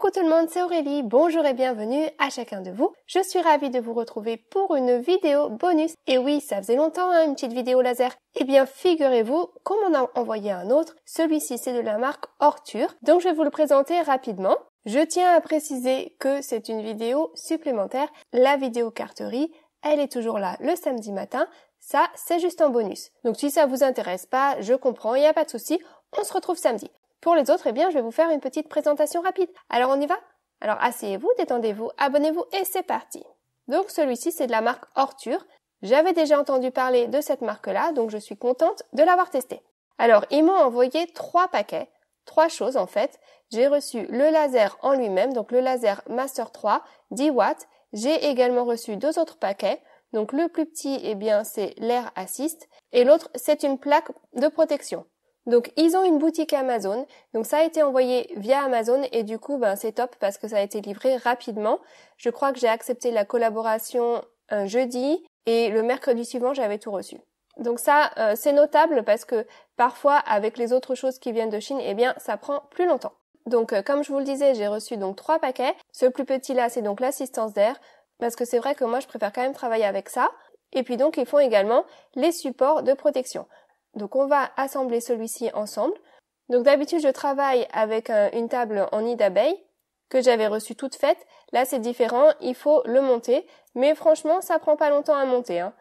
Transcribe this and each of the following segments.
Coucou tout le monde, c'est Aurélie, bonjour et bienvenue à chacun de vous. Je suis ravie de vous retrouver pour une vidéo bonus. Et oui, ça faisait longtemps, hein, une petite vidéo laser. Eh bien, figurez-vous qu'on on a envoyé un autre. Celui-ci, c'est de la marque Orture. Donc, je vais vous le présenter rapidement. Je tiens à préciser que c'est une vidéo supplémentaire. La vidéo carterie, elle est toujours là le samedi matin. Ça, c'est juste un bonus. Donc, si ça vous intéresse pas, je comprends, il n'y a pas de souci. On se retrouve samedi. Pour les autres, eh bien, je vais vous faire une petite présentation rapide. Alors, on y va Alors, asseyez-vous, détendez-vous, abonnez-vous et c'est parti. Donc, celui-ci, c'est de la marque Orture. J'avais déjà entendu parler de cette marque-là, donc je suis contente de l'avoir testée. Alors, ils m'ont envoyé trois paquets, trois choses en fait. J'ai reçu le laser en lui-même, donc le laser Master 3, 10 watts. J'ai également reçu deux autres paquets. Donc le plus petit, eh bien, c'est l'air assist et l'autre, c'est une plaque de protection. Donc ils ont une boutique Amazon, donc ça a été envoyé via Amazon et du coup ben c'est top parce que ça a été livré rapidement. Je crois que j'ai accepté la collaboration un euh, jeudi et le mercredi suivant j'avais tout reçu. Donc ça euh, c'est notable parce que parfois avec les autres choses qui viennent de Chine, eh bien ça prend plus longtemps. Donc euh, comme je vous le disais, j'ai reçu donc trois paquets. Ce plus petit là, c'est donc l'assistance d'air parce que c'est vrai que moi je préfère quand même travailler avec ça. Et puis donc ils font également les supports de protection. Donc on va assembler celui-ci ensemble. Donc d'habitude je travaille avec euh, une table en nid d'abeille que j'avais reçue toute faite. Là c'est différent, il faut le monter. Mais franchement ça prend pas longtemps à monter. Hein.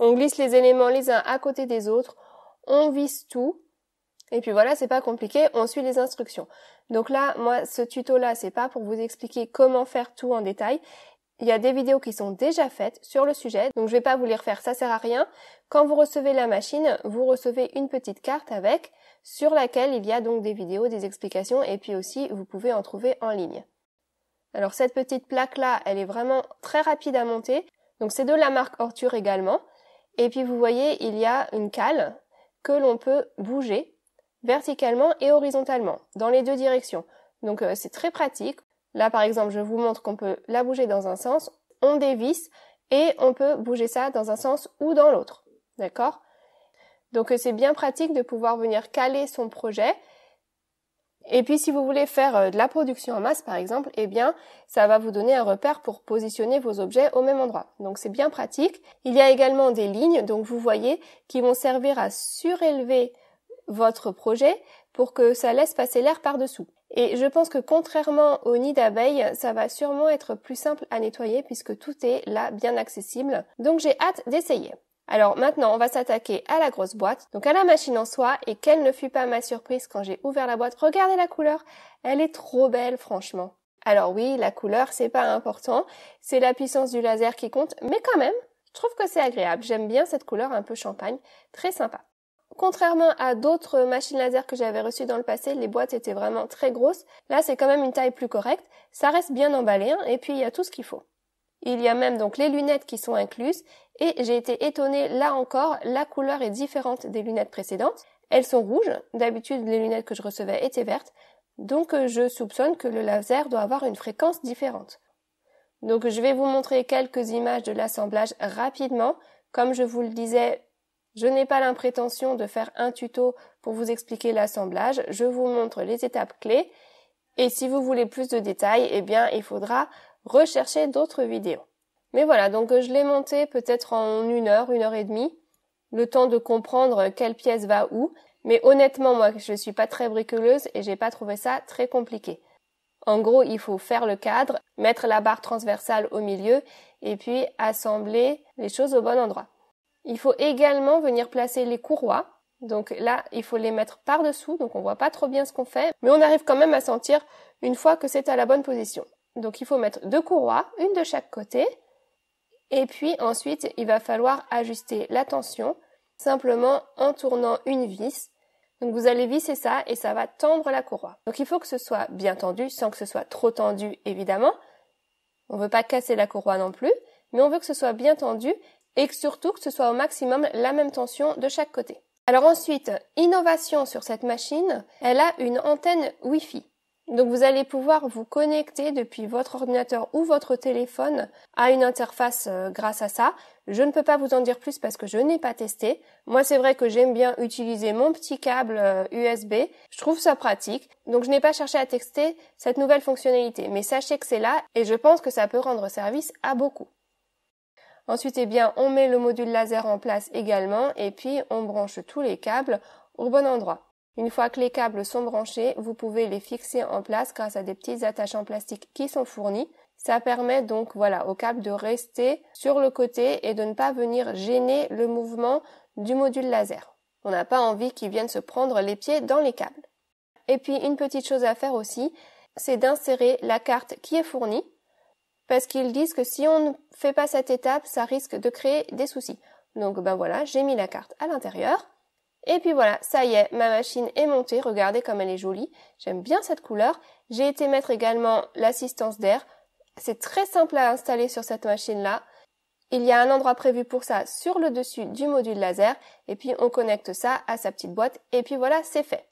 On glisse les éléments les uns à côté des autres, on visse tout. Et puis voilà, c'est pas compliqué, on suit les instructions. Donc là, moi, ce tuto là, c'est pas pour vous expliquer comment faire tout en détail. Il y a des vidéos qui sont déjà faites sur le sujet, donc je vais pas vous les refaire, ça sert à rien. Quand vous recevez la machine, vous recevez une petite carte avec, sur laquelle il y a donc des vidéos, des explications, et puis aussi vous pouvez en trouver en ligne. Alors cette petite plaque là, elle est vraiment très rapide à monter, donc c'est de la marque Orture également. Et puis vous voyez, il y a une cale que l'on peut bouger verticalement et horizontalement, dans les deux directions. Donc euh, c'est très pratique. Là, par exemple, je vous montre qu'on peut la bouger dans un sens, on dévisse et on peut bouger ça dans un sens ou dans l'autre. D'accord Donc euh, c'est bien pratique de pouvoir venir caler son projet. Et puis si vous voulez faire euh, de la production en masse par exemple, eh bien ça va vous donner un repère pour positionner vos objets au même endroit. Donc c'est bien pratique. Il y a également des lignes, donc vous voyez, qui vont servir à surélever votre projet pour que ça laisse passer l'air par-dessous. Et je pense que contrairement au nid d'abeilles, ça va sûrement être plus simple à nettoyer puisque tout est là bien accessible. Donc j'ai hâte d'essayer. Alors maintenant, on va s'attaquer à la grosse boîte, donc à la machine en soi, et quelle ne fut pas ma surprise quand j'ai ouvert la boîte. Regardez la couleur, elle est trop belle franchement. Alors oui, la couleur, c'est pas important, c'est la puissance du laser qui compte, mais quand même, je trouve que c'est agréable, j'aime bien cette couleur un peu champagne, très sympa. Contrairement à d'autres machines laser que j'avais reçues dans le passé, les boîtes étaient vraiment très grosses. Là, c'est quand même une taille plus correcte. Ça reste bien emballé, hein. et puis il y a tout ce qu'il faut. Il y a même donc les lunettes qui sont incluses, et j'ai été étonnée, là encore, la couleur est différente des lunettes précédentes. Elles sont rouges, d'habitude les lunettes que je recevais étaient vertes, donc je soupçonne que le laser doit avoir une fréquence différente. Donc je vais vous montrer quelques images de l'assemblage rapidement. Comme je vous le disais, je n'ai pas l'imprétention de faire un tuto pour vous expliquer l'assemblage, je vous montre les étapes clés et si vous voulez plus de détails, eh bien il faudra rechercher d'autres vidéos. Mais voilà, donc je l'ai monté peut-être en une heure, une heure et demie, le temps de comprendre quelle pièce va où, mais honnêtement moi je suis pas très bricoleuse et j'ai pas trouvé ça très compliqué. En gros, il faut faire le cadre, mettre la barre transversale au milieu et puis assembler les choses au bon endroit. Il faut également venir placer les courroies. Donc là, il faut les mettre par-dessous, donc on voit pas trop bien ce qu'on fait, mais on arrive quand même à sentir une fois que c'est à la bonne position. Donc il faut mettre deux courroies, une de chaque côté, et puis ensuite il va falloir ajuster la tension simplement en tournant une vis. Donc vous allez visser ça et ça va tendre la courroie. Donc il faut que ce soit bien tendu sans que ce soit trop tendu évidemment. On veut pas casser la courroie non plus, mais on veut que ce soit bien tendu et surtout que ce soit au maximum la même tension de chaque côté. Alors ensuite, innovation sur cette machine, elle a une antenne Wi-Fi. Donc vous allez pouvoir vous connecter depuis votre ordinateur ou votre téléphone à une interface euh, grâce à ça. Je ne peux pas vous en dire plus parce que je n'ai pas testé. Moi c'est vrai que j'aime bien utiliser mon petit câble USB. Euh, je trouve ça pratique. Donc je n'ai pas cherché à tester cette nouvelle fonctionnalité. Mais sachez que c'est là et je pense que ça peut rendre service à beaucoup. Ensuite, eh bien, on met le module laser en place également et puis on branche tous les câbles au bon endroit. Une fois que les câbles sont branchés, vous pouvez les fixer en place grâce à des petits attaches en plastique qui sont fournis. Ça permet donc voilà au câble de rester sur le côté et de ne pas venir gêner le mouvement du module laser. On n'a pas envie qu'ils viennent se prendre les pieds dans les câbles. Et puis une petite chose à faire aussi, c'est d'insérer la carte qui est fournie parce qu'ils disent que si on ne fait pas cette étape, ça risque de créer des soucis. Donc ben voilà, j'ai mis la carte à l'intérieur. Et puis voilà, ça y est, ma machine est montée, regardez comme elle est jolie, j'aime bien cette couleur. J'ai été mettre également l'assistance d'air, c'est très simple à installer sur cette machine-là. Il y a un endroit prévu pour ça sur le dessus du module laser, et puis on connecte ça à sa petite boîte, et puis voilà, c'est fait.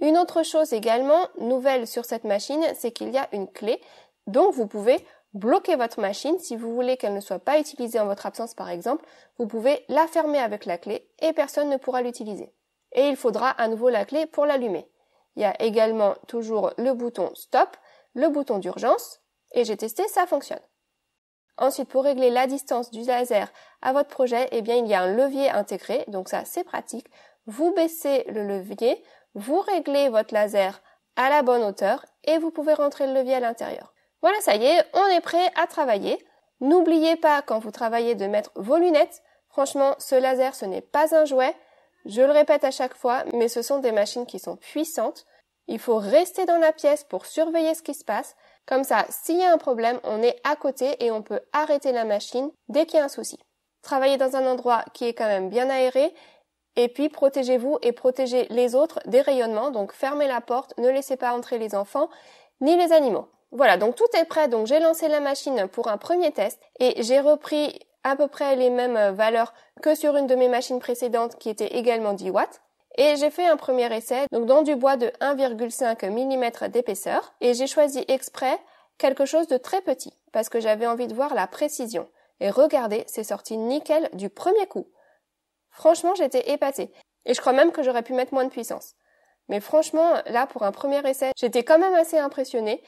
Une autre chose également nouvelle sur cette machine, c'est qu'il y a une clé, donc vous pouvez Bloquez votre machine. Si vous voulez qu'elle ne soit pas utilisée en votre absence par exemple, vous pouvez la fermer avec la clé et personne ne pourra l'utiliser. Et il faudra à nouveau la clé pour l'allumer. Il y a également toujours le bouton stop, le bouton d'urgence et j'ai testé, ça fonctionne. Ensuite, pour régler la distance du laser à votre projet, eh bien, il y a un levier intégré, donc ça, c'est pratique. Vous baissez le levier, vous réglez votre laser à la bonne hauteur et vous pouvez rentrer le levier à l'intérieur. Voilà, ça y est, on est prêt à travailler. N'oubliez pas quand vous travaillez de mettre vos lunettes. Franchement, ce laser, ce n'est pas un jouet. Je le répète à chaque fois, mais ce sont des machines qui sont puissantes. Il faut rester dans la pièce pour surveiller ce qui se passe. Comme ça, s'il y a un problème, on est à côté et on peut arrêter la machine dès qu'il y a un souci. Travaillez dans un endroit qui est quand même bien aéré et puis protégez-vous et protégez les autres des rayonnements. Donc fermez la porte, ne laissez pas entrer les enfants ni les animaux. Voilà, donc tout est prêt. Donc j'ai lancé la machine pour un premier test et j'ai repris à peu près les mêmes euh, valeurs que sur une de mes machines précédentes qui était également 10 watts. Et j'ai fait un premier essai, donc dans du bois de 1,5 mm d'épaisseur, et j'ai choisi exprès quelque chose de très petit, parce que j'avais envie de voir la précision. Et regardez, c'est sorti nickel du premier coup. Franchement, j'étais épatée. Et je crois même que j'aurais pu mettre moins de puissance. Mais franchement, là, pour un premier essai, j'étais quand même assez impressionnée.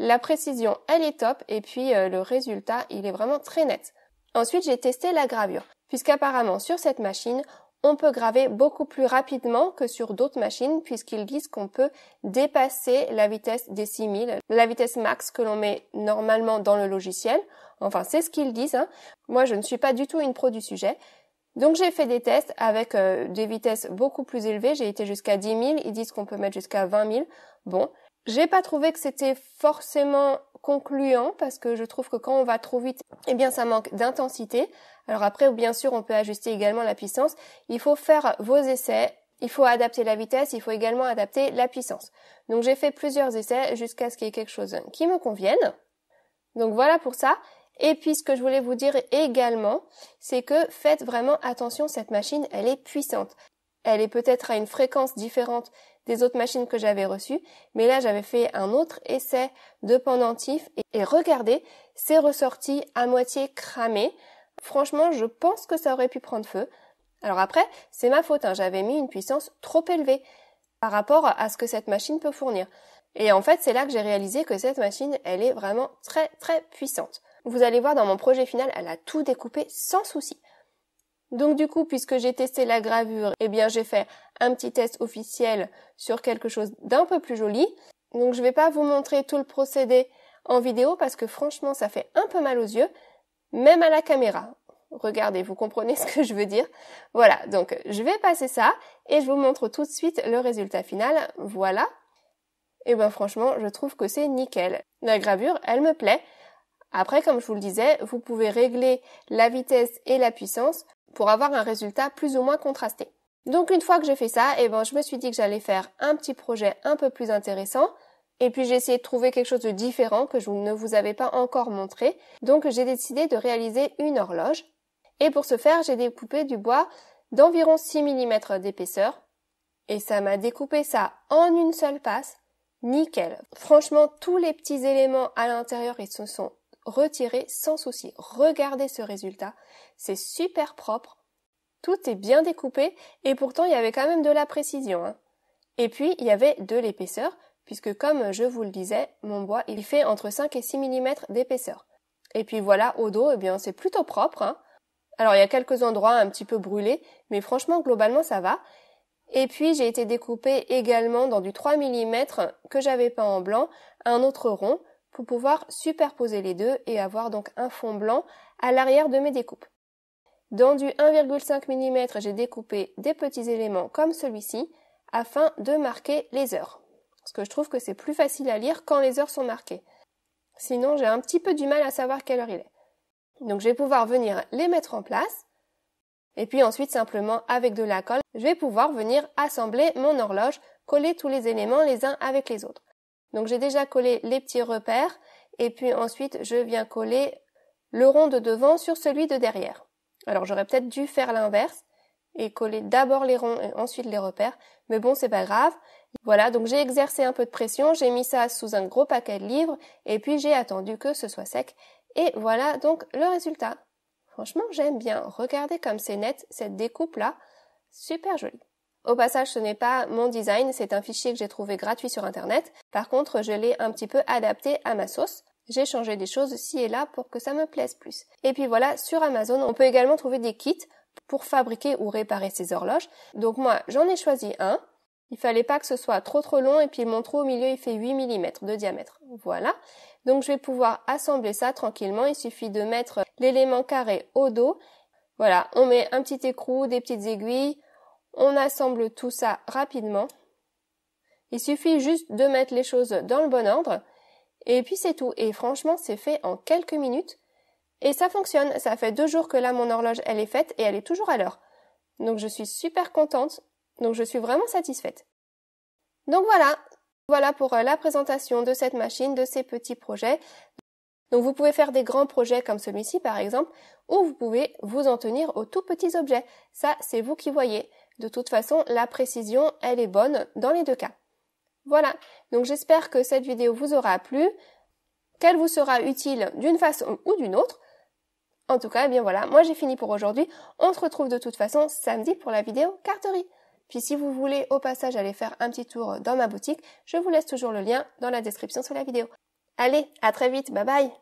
La précision, elle est top et puis euh, le résultat, il est vraiment très net. Ensuite, j'ai testé la gravure, puisqu'apparemment sur cette machine, on peut graver beaucoup plus rapidement que sur d'autres machines puisqu'ils disent qu'on peut dépasser la vitesse des 6000, la vitesse max que l'on met normalement dans le logiciel. Enfin, c'est ce qu'ils disent. Hein. Moi, je ne suis pas du tout une pro du sujet. Donc j'ai fait des tests avec euh, des vitesses beaucoup plus élevées, j'ai été jusqu'à 10 000, ils disent qu'on peut mettre jusqu'à 20 000. Bon, j'ai pas trouvé que c'était forcément concluant parce que je trouve que quand on va trop vite, eh bien ça manque d'intensité. Alors après, bien sûr, on peut ajuster également la puissance. Il faut faire vos essais, il faut adapter la vitesse, il faut également adapter la puissance. Donc j'ai fait plusieurs essais jusqu'à ce qu'il y ait quelque chose qui me convienne. Donc voilà pour ça. Et puis ce que je voulais vous dire également, c'est que faites vraiment attention, cette machine, elle est puissante. Elle est peut-être à une fréquence différente des autres machines que j'avais reçues, mais là j'avais fait un autre essai de pendentif et, regardez, c'est ressorti à moitié cramé. Franchement, je pense que ça aurait pu prendre feu. Alors après, c'est ma faute, hein, j'avais mis une puissance trop élevée par rapport à ce que cette machine peut fournir. Et en fait, c'est là que j'ai réalisé que cette machine, elle est vraiment très très puissante. Vous allez voir dans mon projet final, elle a tout découpé sans souci. Donc du coup, puisque j'ai testé la gravure, eh bien j'ai fait un petit test officiel sur quelque chose d'un peu plus joli. Donc je vais pas vous montrer tout le procédé en vidéo parce que franchement ça fait un peu mal aux yeux, même à la caméra. Regardez, vous comprenez ce que je veux dire. Voilà, donc je vais passer ça et je vous montre tout de suite le résultat final. Voilà. Et eh ben franchement, je trouve que c'est nickel. La gravure, elle me plaît. Après, comme je vous le disais, vous pouvez régler la vitesse et la puissance pour avoir un résultat plus ou moins contrasté. Donc une fois que j'ai fait ça, eh ben, je me suis dit que j'allais faire un petit projet un peu plus intéressant. Et puis j'ai essayé de trouver quelque chose de différent que je ne vous avais pas encore montré. Donc j'ai décidé de réaliser une horloge. Et pour ce faire, j'ai découpé du bois d'environ 6 mm d'épaisseur. Et ça m'a découpé ça en une seule passe. Nickel. Franchement, tous les petits éléments à l'intérieur, ils se sont retirés sans souci. Regardez ce résultat. C'est super propre. Tout est bien découpé et pourtant il y avait quand même de la précision. Hein. Et puis il y avait de l'épaisseur puisque comme je vous le disais, mon bois il fait entre 5 et 6 mm d'épaisseur. Et puis voilà, au dos, eh bien c'est plutôt propre. Hein. Alors il y a quelques endroits un petit peu brûlés, mais franchement globalement ça va. Et puis j'ai été découpé également dans du 3 mm que j'avais peint en blanc, un autre rond pour pouvoir superposer les deux et avoir donc un fond blanc à l'arrière de mes découpes. Dans du 1,5 mm, j'ai découpé des petits éléments comme celui-ci afin de marquer les heures. Parce que je trouve que c'est plus facile à lire quand les heures sont marquées. Sinon, j'ai un petit peu du mal à savoir quelle heure il est. Donc, je vais pouvoir venir les mettre en place. Et puis ensuite, simplement, avec de la colle, je vais pouvoir venir assembler mon horloge, coller tous les éléments les uns avec les autres. Donc, j'ai déjà collé les petits repères. Et puis ensuite, je viens coller le rond de devant sur celui de derrière. Alors j'aurais peut-être dû faire l'inverse et coller d'abord les ronds et ensuite les repères, mais bon, c'est pas grave. Voilà, donc j'ai exercé un peu de pression, j'ai mis ça sous un gros paquet de livres et puis j'ai attendu que ce soit sec et voilà donc le résultat. Franchement, j'aime bien. Regardez comme c'est net cette découpe là, super jolie. Au passage, ce n'est pas mon design, c'est un fichier que j'ai trouvé gratuit sur internet. Par contre, je l'ai un petit peu adapté à ma sauce j'ai changé des choses ci et là pour que ça me plaise plus. Et puis voilà, sur Amazon, on peut également trouver des kits pour fabriquer ou réparer ces horloges. Donc moi, j'en ai choisi un. Il fallait pas que ce soit trop trop long et puis mon trou au milieu il fait 8 mm de diamètre. Voilà. Donc je vais pouvoir assembler ça tranquillement. Il suffit de mettre l'élément carré au dos. Voilà, on met un petit écrou, des petites aiguilles. On assemble tout ça rapidement. Il suffit juste de mettre les choses dans le bon ordre et puis c'est tout. Et franchement, c'est fait en quelques minutes. Et ça fonctionne. Ça fait deux jours que là, mon horloge, elle est faite et elle est toujours à l'heure. Donc je suis super contente. Donc je suis vraiment satisfaite. Donc voilà. Voilà pour euh, la présentation de cette machine, de ces petits projets. Donc vous pouvez faire des grands projets comme celui-ci par exemple, ou vous pouvez vous en tenir aux tout petits objets. Ça, c'est vous qui voyez. De toute façon, la précision, elle est bonne dans les deux cas. Voilà, donc j'espère que cette vidéo vous aura plu, qu'elle vous sera utile d'une façon ou d'une autre. En tout cas, eh bien voilà, moi j'ai fini pour aujourd'hui. On se retrouve de toute façon samedi pour la vidéo carterie. Puis si vous voulez au passage aller faire un petit tour dans ma boutique, je vous laisse toujours le lien dans la description sous la vidéo. Allez, à très vite, bye bye